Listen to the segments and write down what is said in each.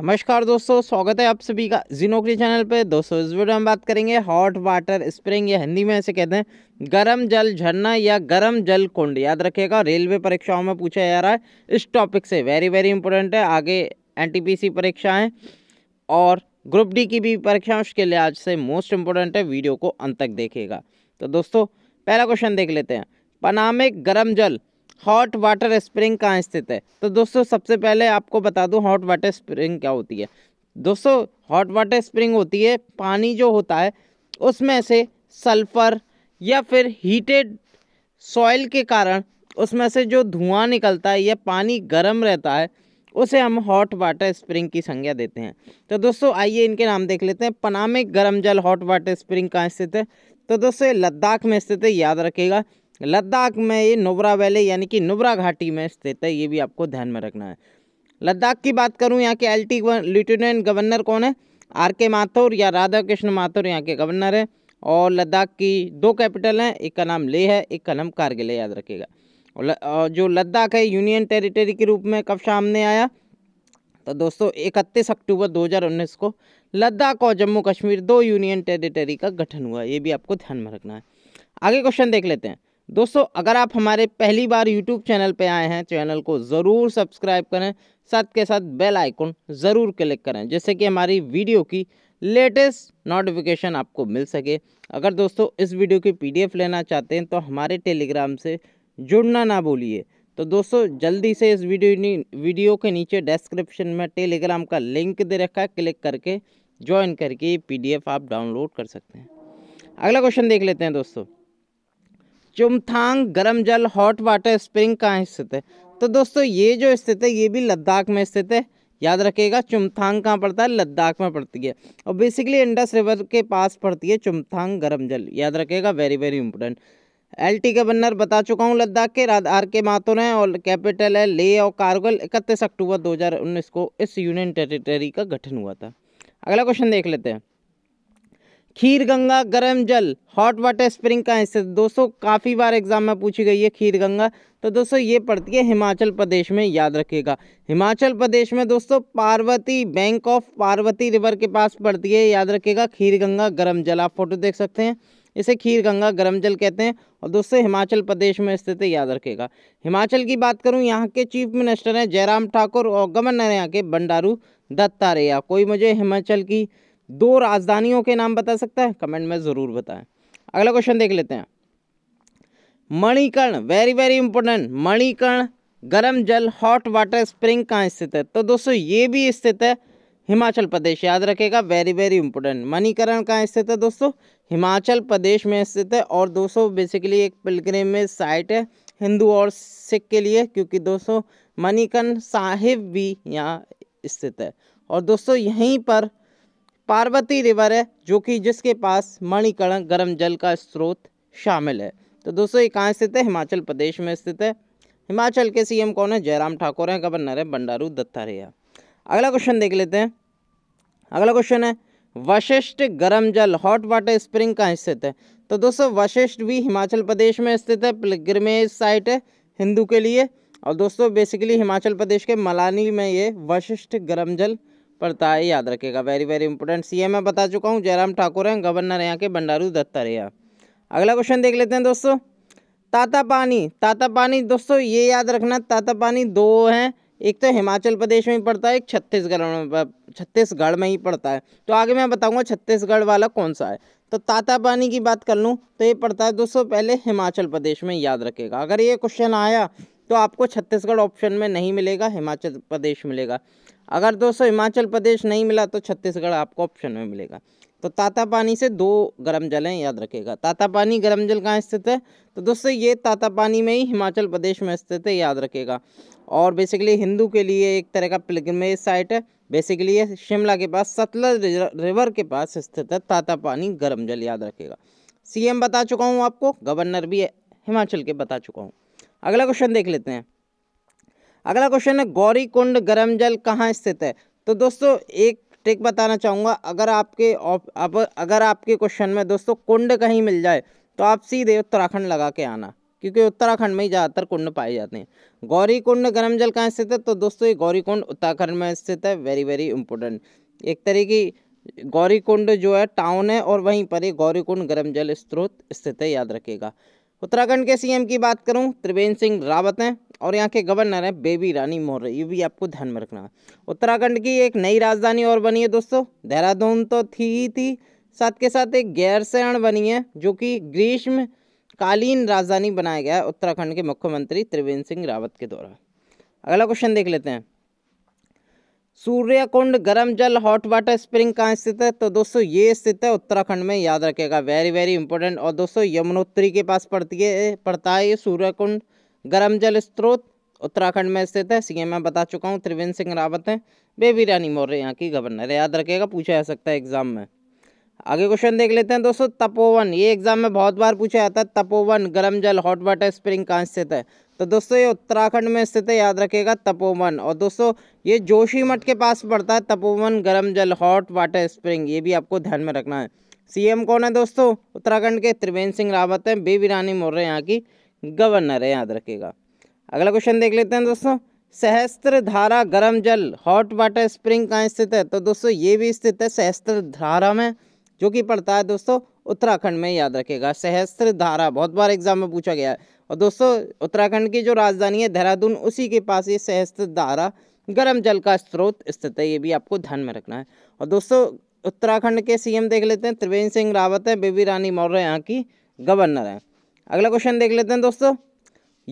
नमस्कार दोस्तों स्वागत है आप सभी का जी नौकरी चैनल पे दोस्तों इस वीडियो में बात करेंगे हॉट वाटर स्प्रिंग या हिंदी में ऐसे कहते हैं गर्म जल झरना या गर्म जल कुंड याद रखिएगा रेलवे परीक्षाओं में पूछा जा रहा है इस टॉपिक से वेरी वेरी इंपॉर्टेंट है आगे एन परीक्षाएं और ग्रुप डी की भी परीक्षाएं उसके लिए आज से मोस्ट इम्पोर्टेंट है वीडियो को अंत तक देखेगा तो दोस्तों पहला क्वेश्चन देख लेते हैं पनामे गर्म जल हॉट वाटर स्प्रिंग कहाँ स्थित है तो दोस्तों सबसे पहले आपको बता दूँ हॉट वाटर स्प्रिंग क्या होती है दोस्तों हॉट वाटर स्प्रिंग होती है पानी जो होता है उसमें से सल्फ़र या फिर हीटेड सॉइल के कारण उसमें से जो धुआं निकलता है या पानी गर्म रहता है उसे हम हॉट वाटर स्प्रिंग की संज्ञा देते हैं तो दोस्तों आइए इनके नाम देख लेते हैं पनामे गर्म जल हॉट वाटर स्प्रिंग कहाँ स्थित है तो दोस्तों लद्दाख में स्थित है याद रखेगा लद्दाख में ये नुब्रा वैली यानी कि नुब्रा घाटी में स्थित है ये भी आपको ध्यान में रखना है लद्दाख की बात करूँ यहाँ के एल टी लेफ्टिनेंट गवर्नर कौन है आर के माथुर या राधा कृष्ण माथुर यहाँ के गवर्नर है और लद्दाख की दो कैपिटल हैं एक का नाम लेह है एक का नाम कारगिल है याद रखिएगा और जो लद्दाख है यूनियन टेरिटरी के रूप में कब सामने आया तो दोस्तों इकतीस अक्टूबर 2019 को लद्दाख और जम्मू कश्मीर दो यूनियन टेरिटरी का गठन हुआ ये भी आपको ध्यान में रखना है आगे क्वेश्चन देख लेते हैं दोस्तों अगर आप हमारे पहली बार यूट्यूब चैनल पर आए हैं चैनल को ज़रूर सब्सक्राइब करें साथ के साथ बेल आइकन ज़रूर क्लिक करें जिससे कि हमारी वीडियो की लेटेस्ट नोटिफिकेशन आपको मिल सके अगर दोस्तों इस वीडियो की पीडीएफ लेना चाहते हैं तो हमारे टेलीग्राम से जुड़ना ना भूलिए तो दोस्तों जल्दी से इस वीडियो वीडियो के नीचे डिस्क्रिप्शन में टेलीग्राम का लिंक दे रखा है क्लिक करके ज्वाइन करके पी आप डाउनलोड कर सकते हैं अगला क्वेश्चन देख लेते हैं दोस्तों चुमथांग गर्म जल हॉट वाटर स्प्रिंग कहाँ स्थित है तो दोस्तों ये जो स्थित है ये भी लद्दाख में स्थित है याद रखिएगा चुमथांग कहाँ पड़ता है लद्दाख में पड़ती है और बेसिकली इंडस रिवर के पास पड़ती है चुमथांग गर्म जल याद रखिएगा very very important L T के बन्नर बता चुका हूँ लद्दाख के आर के माथुर हैं और कैपिटल है ले और कारगिल इकतीस अक्टूबर 2019 को इस यूनियन टेरिटरी का गठन हुआ था अगला क्वेश्चन देख लेते हैं खीर गंगा गर्म जल हॉट वाटर स्प्रिंग का हिस्सा दोस्तों काफ़ी बार एग्जाम में पूछी गई है खीर गंगा तो दोस्तों ये पड़ती है हिमाचल प्रदेश में याद रखिएगा हिमाचल प्रदेश में दोस्तों Parvati bank of Parvati river के पास पड़ती है याद रखिएगा खीर गंगा गर्म जल आप फोटो देख सकते हैं इसे खीर गंगा गर्म जल कहते हैं और दोस्तों हिमाचल प्रदेश में स्थित है याद रखेगा हिमाचल की बात करूँ यहाँ के चीफ मिनिस्टर हैं जयराम ठाकुर और गवर्नर यहाँ के बंडारू दत्तारेया कोई मुझे हिमाचल की दो राजधानियों के नाम बता सकता है कमेंट में ज़रूर बताएं अगला क्वेश्चन देख लेते हैं Manikaran very very important Manikaran गर्म जल हॉट वाटर स्प्रिंग कहाँ स्थित है तो दोस्तों ये भी स्थित है हिमाचल प्रदेश याद रखेगा वेरी वेरी इंपॉर्टेंट मणिकर्ण कहाँ स्थित है दोस्तों हिमाचल प्रदेश में स्थित है और दोस्तों बेसिकली एक में साइट है हिंदू और सिख के लिए क्योंकि दोस्तों मणिकर्ण साहिब भी यहाँ स्थित है और दोस्तों यहीं पर पार्वती रिवर है जो कि जिसके पास मणिकरण गर्म जल का स्रोत शामिल है तो दोस्तों ये कहाँ स्थित है हिमाचल प्रदेश में स्थित है हिमाचल के सीएम कौन है जयराम ठाकुर हैं गवर्नर है बंडारू दत्तात्रेय अगला क्वेश्चन देख लेते हैं अगला क्वेश्चन है वशिष्ठ गर्म जल हॉट वाटर स्प्रिंग कहाँ स्थित है तो दोस्तों वशिष्ठ भी हिमाचल प्रदेश में स्थित है पिलग्रमेज साइट है हिंदू के लिए और दोस्तों बेसिकली हिमाचल प्रदेश के मलानी में ये वशिष्ठ गर्म जल पड़ता है याद रखेगा वेरी वेरी इंपॉर्टेंट सी मैं बता चुका हूँ जयराम ठाकुर हैं गवर्नर यहाँ के बंडारू दत्तात्रेय अगला क्वेश्चन देख लेते हैं दोस्तों ताता पानी ताता पानी दोस्तों ये याद रखना ताता पानी दो हैं एक तो हिमाचल प्रदेश में ही पड़ता है एक छत्तीसगढ़ में छत्तीसगढ़ में ही पड़ता है तो आगे मैं बताऊंगा छत्तीसगढ़ वाला कौन सा है तो ताता पानी की बात कर लूँ तो ये पड़ता है दोस्तों पहले हिमाचल प्रदेश में याद रखेगा अगर ये क्वेश्चन आया तो आपको छत्तीसगढ़ ऑप्शन में नहीं मिलेगा हिमाचल प्रदेश मिलेगा अगर दोस्तों हिमाचल प्रदेश नहीं मिला तो छत्तीसगढ़ आपको ऑप्शन में मिलेगा तो ताता पानी से दो गर्म जल हैं याद रखेगा ताता पानी गर्म जल कहाँ स्थित है तो दोस्तों ये ताता पानी में ही हिमाचल प्रदेश में स्थित है याद रखेगा और बेसिकली हिंदू के लिए एक तरह का पिलग्रमेज साइट है बेसिकली ये शिमला के पास सतलज रिवर के पास स्थित है ताता पानी गर्म जल याद रखेगा सीएम बता चुका हूँ आपको गवर्नर भी हिमाचल के बता चुका हूँ अगला क्वेश्चन देख लेते हैं अगला क्वेश्चन है गौरी कुंड गर्म जल कहाँ स्थित है तो दोस्तों एक ट्रिक बताना चाहूँगा अगर आपके आप, अगर आपके क्वेश्चन में दोस्तों कुंड कहीं मिल जाए तो आप सीधे उत्तराखंड लगा के आना क्योंकि उत्तराखंड में ही ज़्यादातर कुंड पाए जाते हैं गौरी कुंड गर्म जल कहाँ स्थित है तो दोस्तों ये गौरी कुंड उत्तराखंड में स्थित है वेरी वेरी इंपॉर्टेंट एक तरह की गौरी कुंड जो है टाउन है और वहीं पर ही गौरी कुंड गर्म जल स्त्रोत स्थित है याद रखेगा उत्तराखंड के सीएम की बात करूं त्रिवेंद्र सिंह रावत हैं और यहाँ के गवर्नर हैं बेबी रानी मौर्य ये भी आपको ध्यान में रखना है उत्तराखंड की एक नई राजधानी और बनी है दोस्तों देहरादून तो थी ही थी साथ के साथ एक गैरसैण बनी है जो कि ग्रीष्मकालीन राजधानी बनाया गया है उत्तराखंड के मुख्यमंत्री त्रिवेंद्र सिंह रावत के द्वारा अगला क्वेश्चन देख लेते हैं सूर्यकुंड गर्म जल हॉट वाटर स्प्रिंग कहाँ स्थित है तो दोस्तों ये स्थित है उत्तराखंड में याद रखेगा वेरी वेरी इंपॉर्टेंट और दोस्तों यमुनोत्री के पास पड़ती है पड़ता है ये सूर्यकुंड गर्म जल स्त्रोत उत्तराखंड में स्थित है सीएम मैं बता चुका हूँ त्रिवेंद्र सिंह रावत हैं बेबी रानी मौर्य यहाँ की गवर्नर याद रखेगा पूछा जा सकता है एग्जाम में आगे क्वेश्चन देख लेते हैं दोस्तों तपोवन ये एग्जाम में बहुत बार पूछा जाता है तपोवन गर्म जल हॉट वाटर स्प्रिंग कहाँ स्थित है तो दोस्तों ये उत्तराखंड में स्थित है याद रखिएगा तपोवन और दोस्तों ये जोशीमठ के पास पड़ता है तपोवन गर्म जल हॉट वाटर स्प्रिंग ये भी आपको ध्यान में रखना है सीएम कौन है दोस्तों उत्तराखंड के त्रिवेंद्र सिंह रावत हैं बेबी रानी मोर्य यहाँ की गवर्नर है याद रखेगा अगला क्वेश्चन देख लेते हैं दोस्तों सहस्त्र धारा गर्म जल हॉट वाटर स्प्रिंग कहाँ स्थित है तो दोस्तों ये भी स्थित है सहस्त्र धारा में जो कि पड़ता है दोस्तों उत्तराखंड में याद रखेगा सहस्त्र धारा बहुत बार एग्जाम में पूछा गया है और दोस्तों उत्तराखंड की जो राजधानी है देहरादून उसी के पास ये सहस्त्र धारा गर्म जल का स्रोत स्थित है ये भी आपको ध्यान में रखना है और दोस्तों उत्तराखंड के सीएम देख लेते हैं त्रिवेंद्र सिंह रावत है बेबी रानी मौर्य यहाँ की गवर्नर है अगला क्वेश्चन देख लेते हैं दोस्तों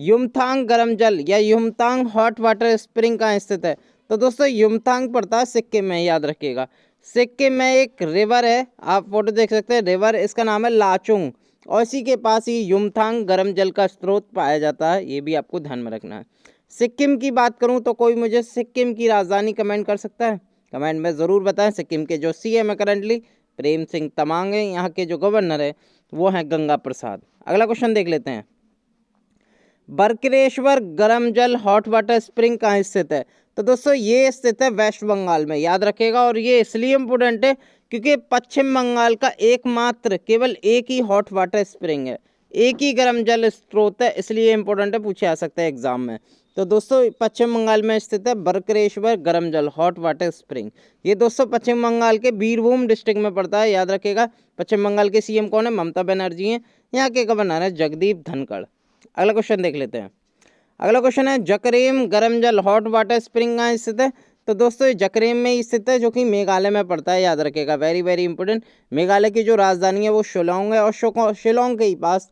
युमथांग गर्म जल या युमथांग हॉट वाटर स्प्रिंग कहाँ स्थित है तो दोस्तों युमथांग पड़ता है सिक्किम में याद रखिएगा सिक्किम में एक रिवर है आप फोटो देख सकते हैं रिवर इसका नाम है लाचुंग और इसी के पास ही युमथांग गर्म जल का स्रोत पाया जाता है ये भी आपको ध्यान में रखना है सिक्किम की बात करूं तो कोई मुझे सिक्किम की राजधानी कमेंट कर सकता है कमेंट में ज़रूर बताएं सिक्किम के जो सी एम है करंटली प्रेम सिंह तमांग है यहाँ के जो गवर्नर है वो हैं गंगा प्रसाद अगला क्वेश्चन देख लेते हैं बरकरेश्वर गर्म जल हॉट वाटर स्प्रिंग कहाँ स्थित है तो दोस्तों ये स्थित है वेस्ट बंगाल में याद रखेगा और ये इसलिए इम्पोर्टेंट है क्योंकि पश्चिम बंगाल का एकमात्र केवल एक ही हॉट वाटर स्प्रिंग है एक ही गर्म जल स्रोत है इसलिए इम्पोर्टेंट है पूछे आ सकते हैं एग्जाम में तो दोस्तों पश्चिम बंगाल में स्थित है बरकरेश्वर गर्म जल हॉट वाटर स्प्रिंग ये दोस्तों पश्चिम बंगाल के बीरभूम डिस्ट्रिक्ट में पड़ता है याद रखेगा पश्चिम बंगाल के सीएम कौन है ममता बनर्जी हैं यहाँ के गवर्नर है जगदीप धनखड़ अगला क्वेश्चन देख लेते हैं अगला क्वेश्चन है जकरेम गर्म जल हॉट वाटर स्प्रिंग कहाँ स्थित है तो दोस्तों ये जकरेम में स्थित है जो कि मेघालय में पड़ता है याद रखेगा वेरी वेरी इंपॉर्टेंट मेघालय की जो राजधानी है वो शिलोंग है और शिलोंग के ही पास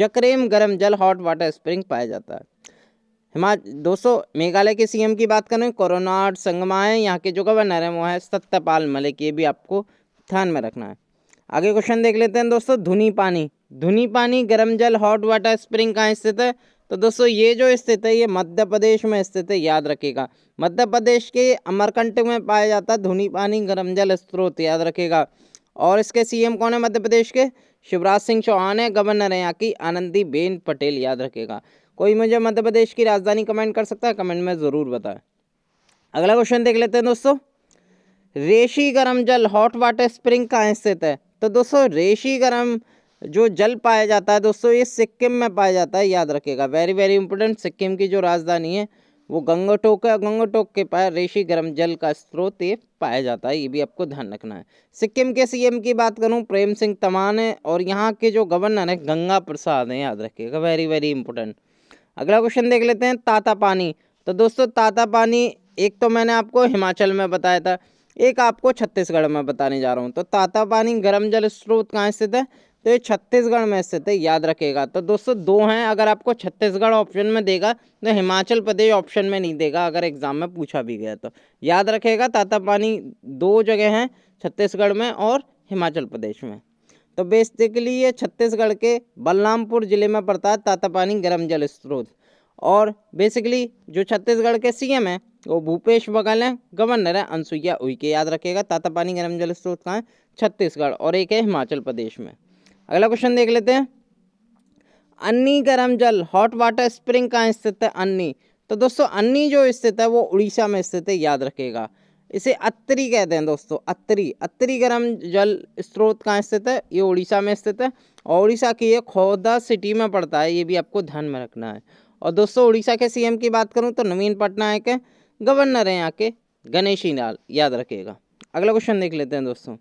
जकरेम गर्म जल हॉट वाटर स्प्रिंग पाया जाता है हिमाच दोस्तों मेघालय के सीएम की बात करें कोरोनाट संगमा है यहाँ के जो गवर्नर है वो है सत्यपाल मलिक ये भी आपको ध्यान में रखना है आगे क्वेश्चन देख लेते हैं दोस्तों धुनी पानी धुनी पानी गर्म जल हॉट वाटर स्प्रिंग कहाँ स्थित है तो दोस्तों ये जो स्थित है ये मध्य प्रदेश में स्थित है याद रखिएगा मध्य प्रदेश के अमरकंटक में पाया जाता है धुनी पानी गर्म जल स्त्रोत याद रखिएगा और इसके सीएम कौन है मध्य प्रदेश के शिवराज सिंह चौहान है गवर्नर है यहाँ की आनंदी बेन पटेल याद रखेगा कोई मुझे मध्य प्रदेश की राजधानी कमेंट कर सकता है कमेंट में ज़रूर बताए अगला क्वेश्चन देख लेते हैं दोस्तों रेशी गर्म जल हॉट वाटर स्प्रिंग कहाँ स्थित है तो दोस्तों रेशी गर्म जो जल पाया जाता है दोस्तों ये सिक्किम में पाया जाता है याद रखेगा वेरी वेरी इंपॉर्टेंट सिक्किम की जो राजधानी है वो गंगटोक है गंगटोक के पास रेशी गर्म जल का स्रोत ये पाया जाता है ये भी आपको ध्यान रखना है सिक्किम के सीएम की बात करूँ प्रेम सिंह तमान है और यहाँ के जो गवर्नर है गंगा प्रसाद हैं याद रखिएगा वेरी वेरी इंपॉर्टेंट अगला क्वेश्चन देख लेते हैं ताता पानी तो दोस्तों ताता पानी एक तो मैंने आपको हिमाचल में बताया था एक आपको छत्तीसगढ़ में बताने जा रहा हूँ तो ताता पानी गर्म जल स्रोत कहाँ स्थित है तो ये छत्तीसगढ़ में स्थित है याद रखेगा तो दोस्तों दो हैं अगर आपको छत्तीसगढ़ ऑप्शन में देगा तो हिमाचल प्रदेश ऑप्शन में नहीं देगा अगर एग्जाम में पूछा भी गया तो याद रखेगा ताता पानी दो जगह हैं छत्तीसगढ़ में और हिमाचल प्रदेश में तो बेसिकली ये छत्तीसगढ़ के बलरामपुर जिले में पड़ता है तातापानी गर्म जल स्रोत और बेसिकली जो छत्तीसगढ़ के एम हैं वो भूपेश बघेल हैं गवर्नर हैं अनसुईया उइके याद ताता तातापानी गर्म जल स्रोत कहाँ है छत्तीसगढ़ और एक है हिमाचल प्रदेश में अगला क्वेश्चन देख लेते हैं अन्नी गर्म जल हॉट वाटर स्प्रिंग कहाँ स्थित है अन्नी तो दोस्तों अन्नी जो स्थित है वो उड़ीसा में स्थित है याद रखेगा इसे अत्री कहते हैं दोस्तों अत्री अत्री गर्म जल स्रोत कहाँ स्थित है ये उड़ीसा में स्थित है और उड़ीसा की ये खोदा सिटी में पड़ता है ये भी आपको ध्यान में रखना है और दोस्तों उड़ीसा के सीएम की बात करूँ तो नवीन पटनायक है गवर्नर हैं यहाँ के गणेशी लाल याद रखिएगा अगला क्वेश्चन देख लेते हैं दोस्तों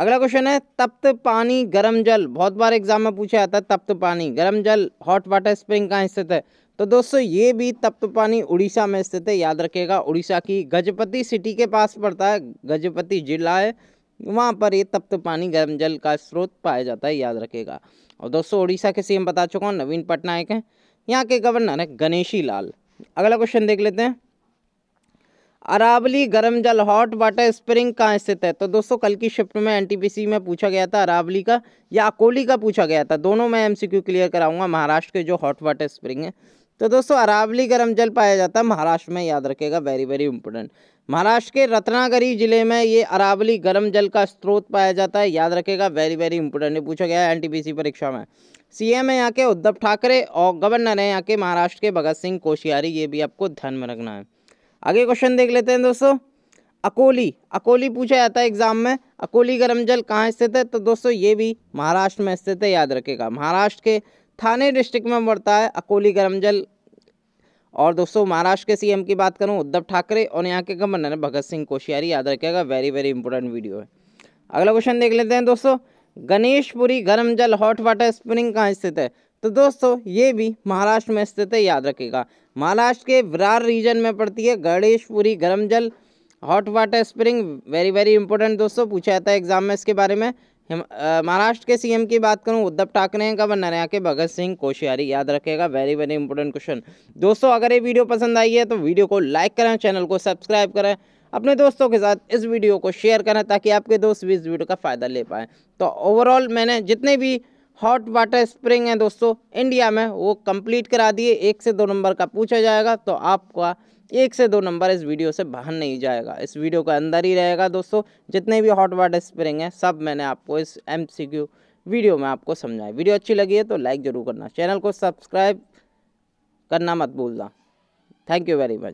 अगला क्वेश्चन है तप्त पानी गर्म जल बहुत बार एग्जाम में पूछा जाता है तप्त पानी गर्म जल हॉट वाटर स्प्रिंग कहाँ स्थित है तो दोस्तों ये भी तप्त पानी उड़ीसा में स्थित है याद रखेगा उड़ीसा की गजपति सिटी के पास पड़ता है गजपति जिला है वहाँ पर ये तप्त पानी गर्म जल का स्रोत पाया जाता है याद रखेगा और दोस्तों उड़ीसा के सीएम बता चुका हूँ नवीन पटनायक हैं यहाँ के गवर्नर हैं गणेशी लाल अगला क्वेश्चन देख लेते हैं अरावली गर्म जल हॉट वाटर स्प्रिंग कहाँ स्थित है तो दोस्तों कल की शिफ्ट में एनटीपीसी में पूछा गया था अरावली का या अकोली का पूछा गया था दोनों में एमसीक्यू क्लियर कराऊंगा महाराष्ट्र के जो हॉट वाटर स्प्रिंग है तो दोस्तों अरावली गर्म जल पाया जाता है महाराष्ट्र में याद रखेगा वेरी वेरी इंपॉर्टेंट महाराष्ट्र के रत्नागिरी जिले में ये अरावली गर्म जल का स्रोत पाया जाता है याद रखेगा वेरी वेरी इंपॉर्टेंट ये पूछा गया है एन परीक्षा में सीएम है यहाँ के उद्धव ठाकरे और गवर्नर है यहाँ के महाराष्ट्र के भगत सिंह कोशियारी ये भी आपको ध्यान में रखना है आगे क्वेश्चन देख लेते हैं दोस्तों अकोली अकोली पूछा जाता है एग्जाम में अकोली गर्म जल कहाँ स्थित है तो दोस्तों ये भी महाराष्ट्र में स्थित है याद रखेगा महाराष्ट्र के थाने डिस्ट्रिक्ट में पड़ता है अकोली गर्म जल और दोस्तों महाराष्ट्र के सीएम की बात करूं उद्धव ठाकरे और यहाँ के गवर्नर भगत सिंह कोशियारी याद रखेगा वेरी वेरी इंपॉर्टेंट वीडियो है अगला क्वेश्चन देख लेते हैं दोस्तों गणेशपुरी गर्म जल हॉट वाटर स्प्रिंग कहाँ स्थित है तो दोस्तों ये भी महाराष्ट्र में स्थित है याद रखेगा महाराष्ट्र के विरार रीजन में पड़ती है गणेशपुरी गर्म जल hot water spring very very important दोस्तों पूछा जाता है एग्जाम में इसके बारे में महाराष्ट्र के सीएम की बात करूं उद्धव ठाकरे हैं गवर्नर यहाँ के भगत सिंह कोश्यारी याद रखेगा वेरी वेरी इंपॉर्टेंट क्वेश्चन दोस्तों अगर ये वीडियो पसंद आई है तो वीडियो को लाइक करें चैनल को सब्सक्राइब करें अपने दोस्तों के साथ इस वीडियो को शेयर करें ताकि आपके दोस्त भी इस वीडियो का फ़ायदा ले पाएँ तो ओवरऑल मैंने जितने भी हॉट वाटर स्प्रिंग है दोस्तों इंडिया में वो कंप्लीट करा दिए एक से दो नंबर का पूछा जाएगा तो आपका एक से दो नंबर इस वीडियो से बाहर नहीं जाएगा इस वीडियो का अंदर ही रहेगा दोस्तों जितने भी हॉट वाटर स्प्रिंग हैं सब मैंने आपको इस एम वीडियो में आपको समझाया वीडियो अच्छी लगी है तो लाइक ज़रूर करना चैनल को सब्सक्राइब करना मत भूलना थैंक यू वेरी मच